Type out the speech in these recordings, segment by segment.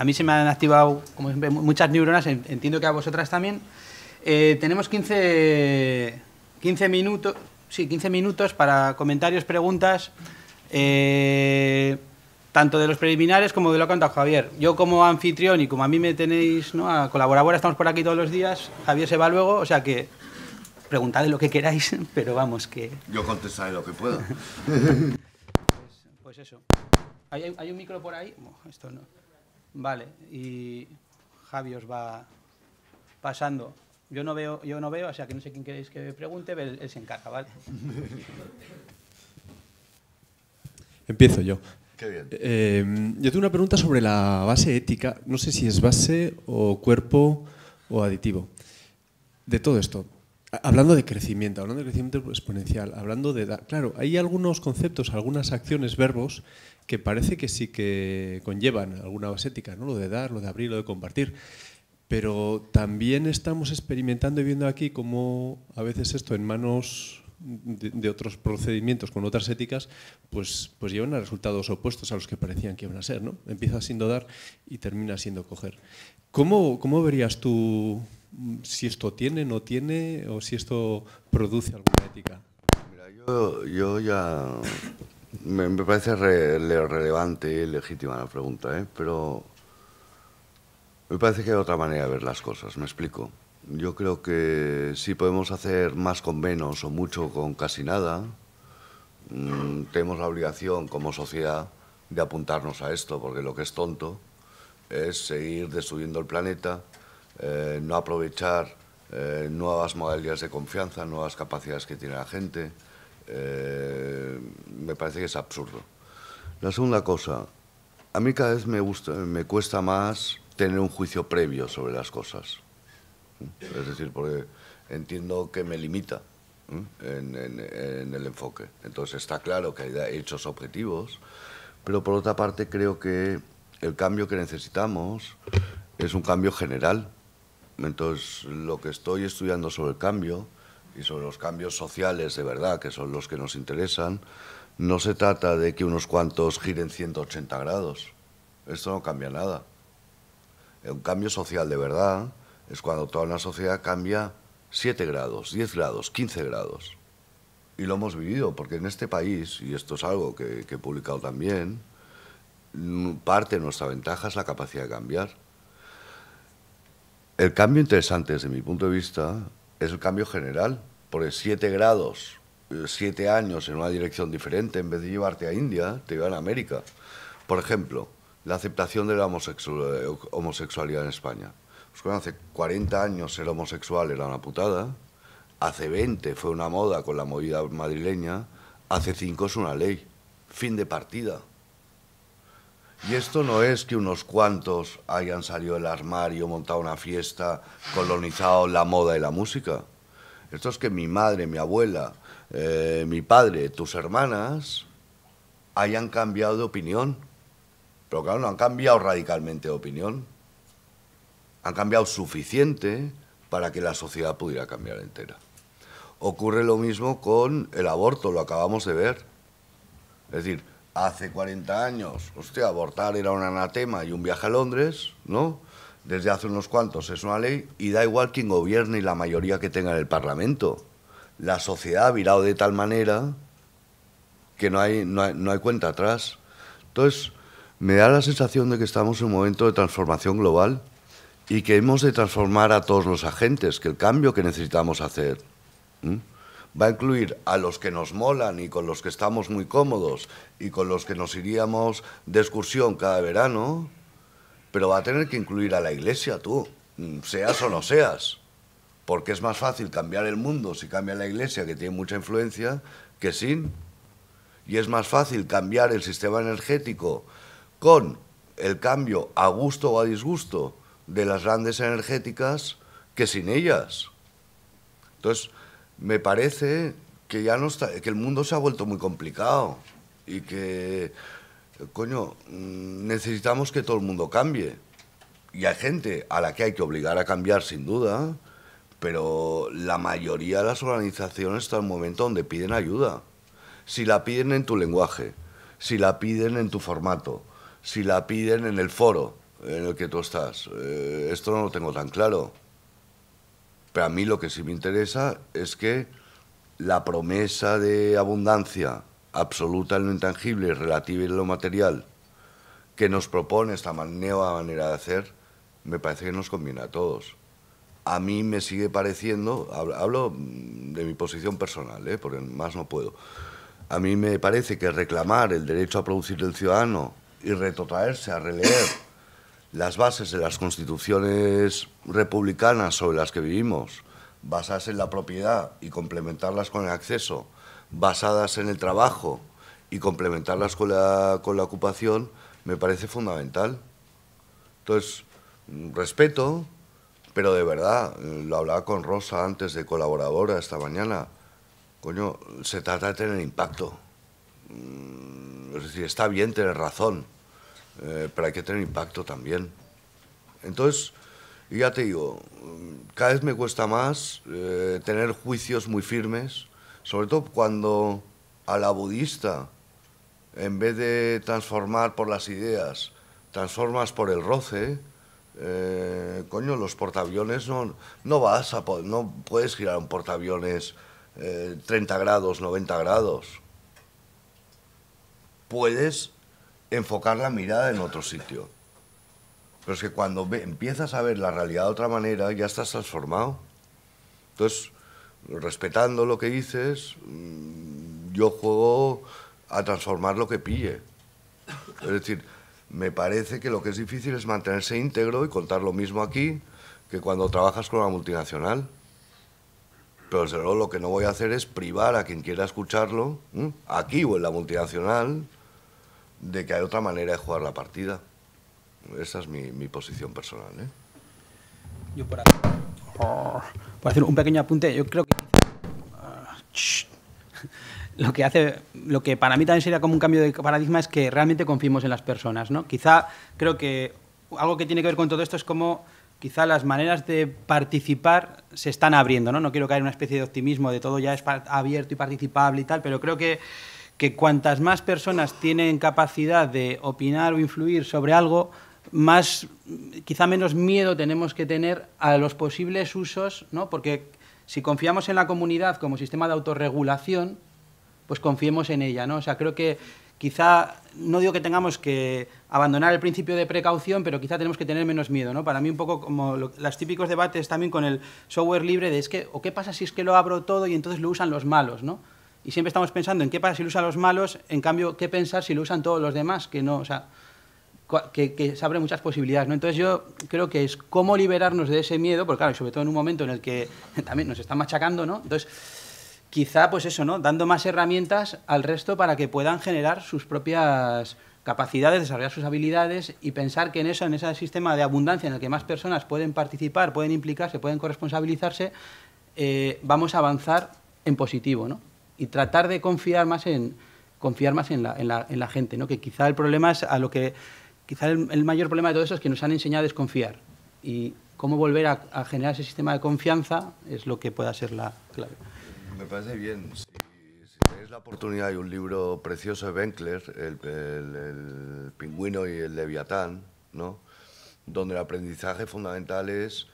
a mí se me han activado, como muchas neuronas, entiendo que a vosotras también. Eh, tenemos 15, 15 minutos, sí, 15 minutos para comentarios, preguntas, eh, tanto de los preliminares como de lo que ha contado Javier. Yo como anfitrión y como a mí me tenéis ¿no? a colaboradora estamos por aquí todos los días, Javier se va luego, o sea que preguntad lo que queráis, pero vamos que... Yo contestaré lo que puedo. pues, eso. ¿Hay, un micro por ahí? esto no. Vale, y Javi os va pasando. Yo no veo, yo no veo, o sea que no sé quién queréis que pregunte, él, se encarga, ¿vale? Empiezo yo. Qué bien. Eh, yo tengo una pregunta sobre la base ética. No sé si es base o cuerpo o aditivo. De todo esto, Hablando de crecimiento, hablando de crecimiento exponencial, hablando de... Claro, hay algunos conceptos, algunas acciones, verbos, que parece que sí que conllevan alguna base ética, ¿no? lo de dar, lo de abrir, lo de compartir. Pero también estamos experimentando y viendo aquí cómo a veces esto en manos de, otros procedimientos con otras éticas, pues, pues llevan a resultados opuestos a los que parecían que iban a ser. ¿no? Empieza siendo dar y termina siendo coger. ¿Cómo, cómo verías tú si esto tiene, no tiene, o si esto produce alguna ética. Mira, yo, yo ya... Me, parece relevante y legítima la pregunta, ¿eh? pero me parece que hay otra manera de ver las cosas, me explico. Yo creo que si podemos hacer más con menos o mucho con casi nada. Mm, tenemos la obligación como sociedad de apuntarnos a esto, porque lo que es tonto es seguir destruyendo el planeta, eh, no aprovechar eh, nuevas modalidades de confianza, nuevas capacidades que tiene la gente, eh, me parece que es absurdo. La segunda cosa, a mí cada vez me, gusta, me cuesta más tener un juicio previo sobre las cosas. Es decir, porque entiendo que me limita en, el enfoque. Entonces está claro que hay hechos objetivos, pero por otra parte creo que el cambio que necesitamos es un cambio general entonces, lo que estoy estudiando sobre el cambio y sobre los cambios sociales de verdad, que son los que nos interesan, no se trata de que unos cuantos giren 180 grados. Esto no cambia nada. Un cambio social de verdad es cuando toda una sociedad cambia 7 grados, 10 grados, 15 grados. Y lo hemos vivido, porque en este país, y esto es algo que, que he publicado también, mm, parte de nuestra ventaja es la capacidad de cambiar el cambio interesante desde mi punto de vista es el cambio general, porque siete grados, eh, siete años en una dirección diferente, en vez de llevarte a India, te llevan a América. Por ejemplo, la aceptación de la eh, homosexualidad en España. Pues, hace 40 años el homosexual era una putada, hace 20 fue una moda con la movida madrileña, hace 5 es una ley. Fin de partida. Y esto no es que unos cuantos hayan salido del armario, montado una fiesta, colonizado la moda y la música. Esto es que mi madre, mi abuela, eh, mi padre, tus hermanas hayan cambiado de opinión. Pero claro, no han cambiado radicalmente de opinión. Han cambiado suficiente para que la sociedad pudiera cambiar entera. Ocurre lo mismo con el aborto, lo acabamos de ver. Es decir, hace 40 años, hostia, abortar era un anatema y un viaje a Londres, ¿no? Desde hace unos cuantos es una ley y da igual quién gobierne y la mayoría que tenga en el Parlamento. La sociedad ha virado de tal manera que no hay, no cuenta atrás. Entonces, me da la sensación de que estamos en un momento de transformación global y que hemos de transformar a todos los agentes, que el cambio que necesitamos hacer va a incluir a los que nos molan y con los que estamos muy cómodos y con los que nos iríamos de excursión cada verano, pero va a tener que incluir a la iglesia tú, mm, seas o no seas, porque es más fácil cambiar el mundo si cambia la iglesia, que tiene mucha influencia, que sin. Y es más fácil cambiar el sistema energético con el cambio a gusto o a disgusto de las grandes energéticas que sin ellas. Entonces, me parece que ya no que el mundo se ha vuelto muy complicado y que, coño, mm, necesitamos que todo el mundo cambie. Y hay gente a la que hay que obligar a cambiar, sin duda, pero la mayoría de las organizaciones están en un momento donde piden ayuda. Si la piden en tu lenguaje, si la piden en tu formato, si la piden en el foro en el que tú estás. Eh, esto no lo tengo tan claro. Pero a mí lo que sí me interesa es que la promesa de abundancia absoluta en lo intangible, relativa en lo material, que nos propone esta nueva manera de hacer, me parece que nos conviene a todos. A mí me sigue pareciendo, hablo mm, de mi posición personal, ¿eh? porque más no puedo, a mí me parece que reclamar el derecho a producir del ciudadano y retrotraerse a releer las bases de las constituciones republicanas sobre las que vivimos, basadas en la propiedad y complementarlas con el acceso, basadas en el trabajo y complementarlas con la, con la ocupación, me parece fundamental. Entonces, respeto, pero de verdad, lo hablaba con Rosa antes de colaboradora esta mañana, coño, se trata de tener impacto. Mm, es decir, está bien tener razón, eh, pero hay que tener impacto también. Entonces, ya te digo, cada vez me cuesta más eh, tener juicios muy firmes, sobre todo cuando a la budista, en vez de transformar por las ideas, transformas por el roce, eh, coño, los portaaviones no, no vas a no puedes girar un portaaviones 30 grados, 90 grados. Puedes enfocar la mirada en otro sitio. Pero es que cuando empiezas a ver la realidad de otra manera, ya estás transformado. Entonces, respetando lo que dices, mm, yo juego a transformar lo que pille. Es decir, me parece que lo que es difícil es mantenerse íntegro y contar lo mismo aquí que cuando trabajas con la multinacional. Pero desde luego lo que no voy a hacer es privar a quien quiera escucharlo, aquí o en la multinacional, de que hay otra manera de jugar la partida. Esa es mi, posición personal. ¿eh? Yo oh, por, hacer un pequeño apunte, yo creo que ah, lo que hace, lo que para mí también sería como un cambio de paradigma es que realmente confiemos en las personas, ¿no? Quizá creo que algo que tiene que ver con todo esto es cómo quizá las maneras de participar se están abriendo, ¿no? No quiero caer en una especie de optimismo de todo ya es abierto y participable y tal, pero creo que que cuantas más personas tienen capacidad de opinar o influir sobre algo, más, quizá menos miedo tenemos que tener a los posibles usos, ¿no? porque si confiamos en la comunidad como sistema de autorregulación, pues confiemos en ella. ¿no? O sea, creo que quizá, no digo que tengamos que abandonar el principio de precaución, pero quizá tenemos que tener menos miedo. ¿no? Para mí un poco como los típicos debates también con el software libre de es que, o qué pasa si es que lo abro todo y entonces lo usan los malos. ¿no? y siempre estamos pensando en qué pasa si lo usan los malos, en cambio, qué pensar si lo usan todos los demás, que no, o sea, que, se abren muchas posibilidades. ¿no? Entonces yo creo que es cómo liberarnos de ese miedo, porque claro, sobre todo en un momento en el que también nos están machacando, ¿no? Entonces, quizá pues eso, ¿no? Dando más herramientas al resto para que puedan generar sus propias capacidades, desarrollar sus habilidades y pensar que en eso, en ese sistema de abundancia en el que más personas pueden participar, pueden implicarse, pueden corresponsabilizarse, eh, vamos a avanzar en positivo, ¿no? y tratar de confiar más en, confiar más en la, en la, en la gente, ¿no? que quizá el problema es a lo que, quizá el, mayor problema de todo eso es que nos han enseñado a desconfiar y cómo volver a, generar ese sistema de confianza es lo que pueda ser la clave. Me parece bien. Si, si tenéis la oportunidad, hay un libro precioso de Benkler, el, el, el pingüino y el leviatán, ¿no? donde el aprendizaje fundamental es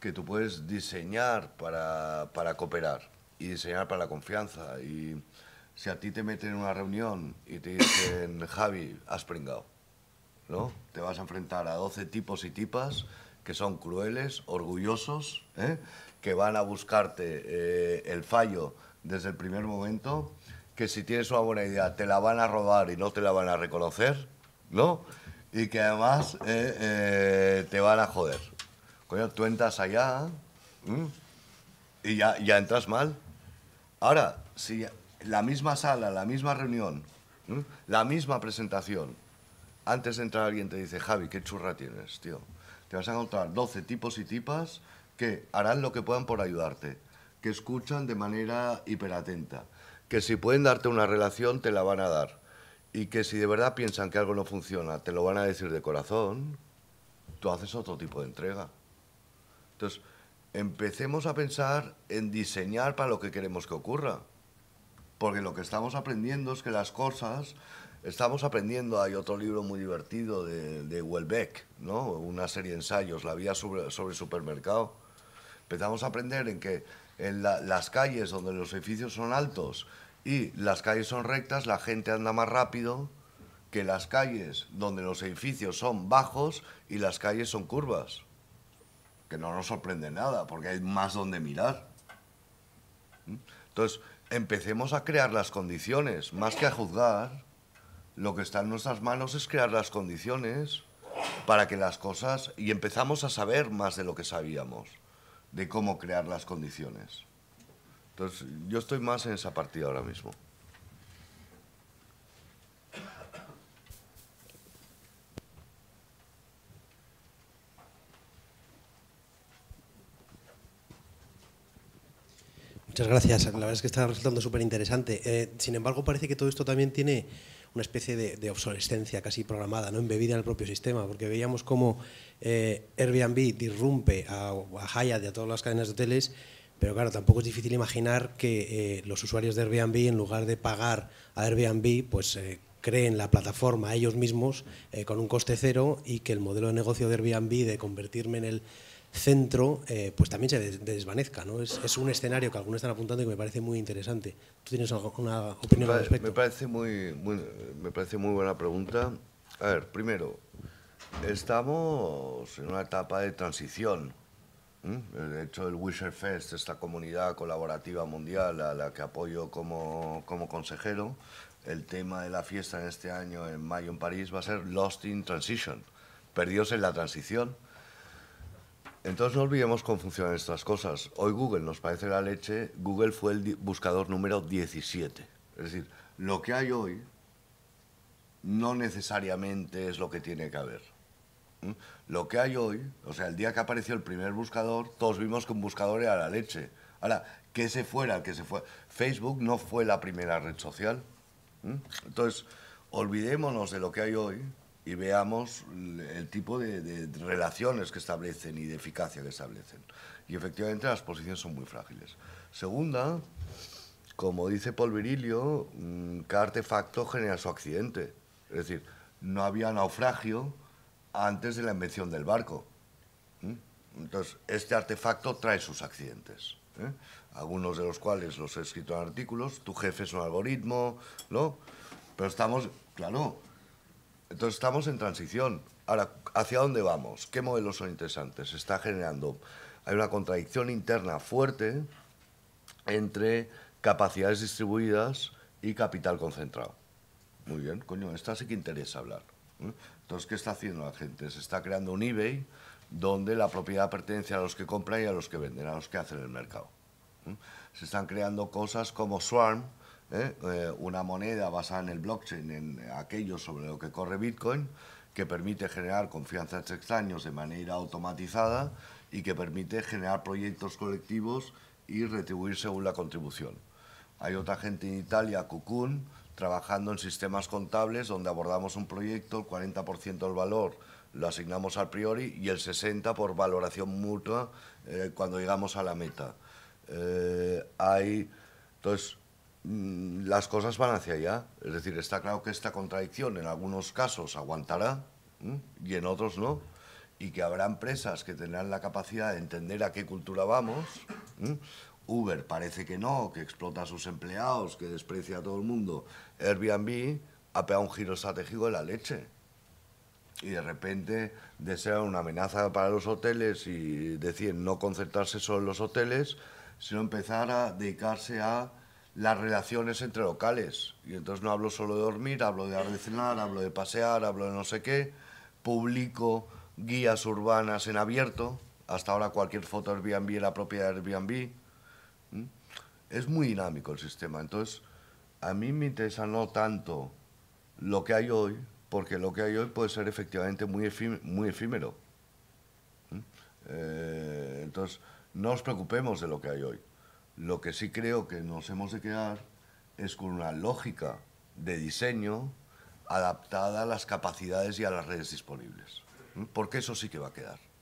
que tú puedes diseñar para, para cooperar y diseñar para la confianza. Y si a ti te meten en una reunión y te dicen, Javi, has pringado, ¿no? Te vas a enfrentar a 12 tipos y tipas que son crueles, orgullosos, ¿eh? que van a buscarte eh, el fallo desde el primer momento, que si tienes una buena idea te la van a robar y no te la van a reconocer, ¿no? Y que además eh, te van a joder. Coño, tú entras allá y ya, ya entras mal. Ahora, si la misma sala, la misma reunión, la misma presentación, antes de entrar alguien te dice, Javi, qué churra tienes, tío. Te vas a encontrar 12 tipos y tipas que harán lo que puedan por ayudarte, que escuchan de manera hiperatenta, que si pueden darte una relación te la van a dar y que si de verdad piensan que algo no funciona te lo van a decir de corazón, tú haces otro tipo de entrega. Entonces, empecemos a pensar en diseñar para lo que queremos que ocurra. Porque lo que estamos aprendiendo es que las cosas, estamos aprendiendo, hay otro libro muy divertido de, de Welbeck, una serie de ensayos, La vía sobre, supermercado. Empezamos a aprender en que en las calles donde los edificios son altos y las calles son rectas, la gente anda más rápido que las calles donde los edificios son bajos y las calles son curvas no nos sorprende nada, porque hay más donde mirar. ¿Mm? Entonces, empecemos a crear las condiciones, más que a juzgar, lo que está en nuestras manos es crear las condiciones para que las cosas, y empezamos a saber más de lo que sabíamos, de cómo crear las condiciones. Entonces, yo estoy más en esa partida ahora mismo. Muchas gracias. La verdad es que está resultando súper interesante. Eh, sin embargo, parece que todo esto también tiene una especie de, obsolescencia casi programada, ¿no? embebida en el propio sistema, porque veíamos cómo eh, Airbnb disrumpe a, a Hyatt y a todas las cadenas de hoteles, pero claro, tampoco es difícil imaginar que eh, los usuarios de Airbnb, en lugar de pagar a Airbnb, pues creen la plataforma ellos mismos con un coste cero y que el modelo de negocio de Airbnb de convertirme en el centro eh, pues también se desvanezca. ¿no? Es, un escenario que algunos están apuntando y que me parece muy interesante. ¿Tú tienes alguna opinión al respecto? Me parece muy, me parece muy buena pregunta. A ver, primero, estamos en una etapa de transición. De hecho, el Wisher Fest, esta comunidad colaborativa mundial a la que apoyo como, como consejero, el tema de la fiesta en este año, en mayo en París, va a ser Lost in Transition, perdidos en la transición entonces no olvidemos cómo funcionan estas cosas. Hoy Google nos parece la leche, Google fue el buscador número 17. Es decir, lo que hay hoy no necesariamente es lo que tiene que haber. Lo que hay hoy, o sea, el día que apareció el primer buscador, todos vimos que un buscador era la leche. Ahora, que se fuera, que se fuera. Facebook no fue la primera red social. Entonces, olvidémonos de lo que hay hoy y veamos el tipo de, relaciones que establecen y de eficacia que establecen. Y efectivamente las posiciones son muy frágiles. Segunda, como dice Paul Virilio, mm, cada artefacto genera su accidente. Es decir, no había naufragio antes de la invención del barco. Entonces, este artefacto trae sus accidentes. ¿eh? Algunos de los cuales los he escrito en artículos. Tu jefe es un algoritmo, ¿no? Pero estamos, claro, entonces estamos en transición. Ahora, ¿hacia dónde vamos? ¿Qué modelos son interesantes? Se está generando, hay una contradicción interna fuerte entre capacidades distribuidas y capital concentrado. Muy bien, coño, esta sí que interesa hablar. ¿eh? Entonces, ¿qué está haciendo la gente? Se está creando un eBay donde la propiedad pertenece a los que compran y a los que venden, a los que hacen el mercado. ¿eh? Se están creando cosas como Swarm, ¿eh? Eh, una moneda basada en el blockchain, en aquello sobre lo que corre Bitcoin, que permite generar confianza entre extraños de manera automatizada y que permite generar proyectos colectivos y retribuir según la contribución. Hay otra gente en Italia, Cucún, trabajando en sistemas contables donde abordamos un proyecto, el 40% del valor lo asignamos al priori y el 60% por valoración mutua eh, cuando llegamos a la meta. hay, entonces, Mm, las cosas van hacia allá. Es decir, está claro que esta contradicción en algunos casos aguantará y en otros no. Y que habrá empresas que tendrán la capacidad de entender a qué cultura vamos. Uber parece que no, que explota a sus empleados, que desprecia a todo el mundo. Airbnb ha pegado un giro estratégico de la leche. Y de repente, desea una amenaza para los hoteles y decir no concertarse solo en los hoteles, sino empezar a dedicarse a las relaciones entre locales. Y entonces no hablo solo de dormir, hablo de arrecinar, hablo de pasear, hablo de no sé qué. Publico guías urbanas en abierto. Hasta ahora cualquier foto Airbnb era propiedad de Airbnb. ¿Mm? Es muy dinámico el sistema. Entonces, a mí me interesa no tanto lo que hay hoy, porque lo que hay hoy puede ser efectivamente muy, muy efímero. ¿Mm? Eh, entonces, no os preocupemos de lo que hay hoy. Lo que sí creo que nos hemos de quedar es con una lógica de diseño adaptada a las capacidades y a las redes disponibles, porque eso sí que va a quedar.